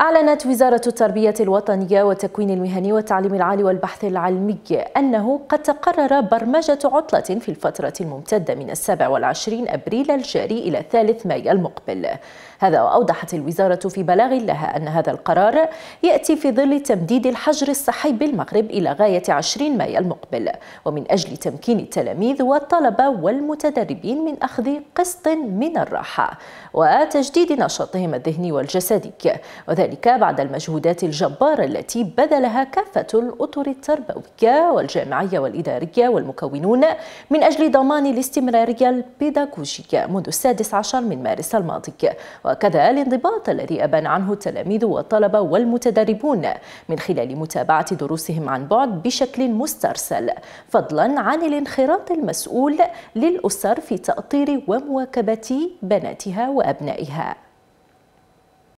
أعلنت وزارة التربية الوطنية والتكوين المهني والتعليم العالي والبحث العلمي أنه قد تقرر برمجة عطلة في الفترة الممتدة من 27 أبريل الجاري إلى 3 مايو المقبل هذا وأوضحت الوزارة في بلاغ لها أن هذا القرار يأتي في ظل تمديد الحجر الصحي بالمغرب إلى غاية 20 مايو المقبل ومن أجل تمكين التلاميذ والطلبة والمتدربين من أخذ قسط من الراحة وتجديد نشاطهم الذهني والجسدي وذلك وذلك بعد المجهودات الجبارة التي بذلها كافة الأطر التربوية والجامعية والإدارية والمكونون من أجل ضمان الاستمرارية البيداغوجية منذ السادس عشر من مارس الماضي وكذا الانضباط الذي أبان عنه التلاميذ والطلبة والمتدربون من خلال متابعة دروسهم عن بعد بشكل مسترسل فضلا عن الانخراط المسؤول للأسر في تأطير ومواكبة بناتها وأبنائها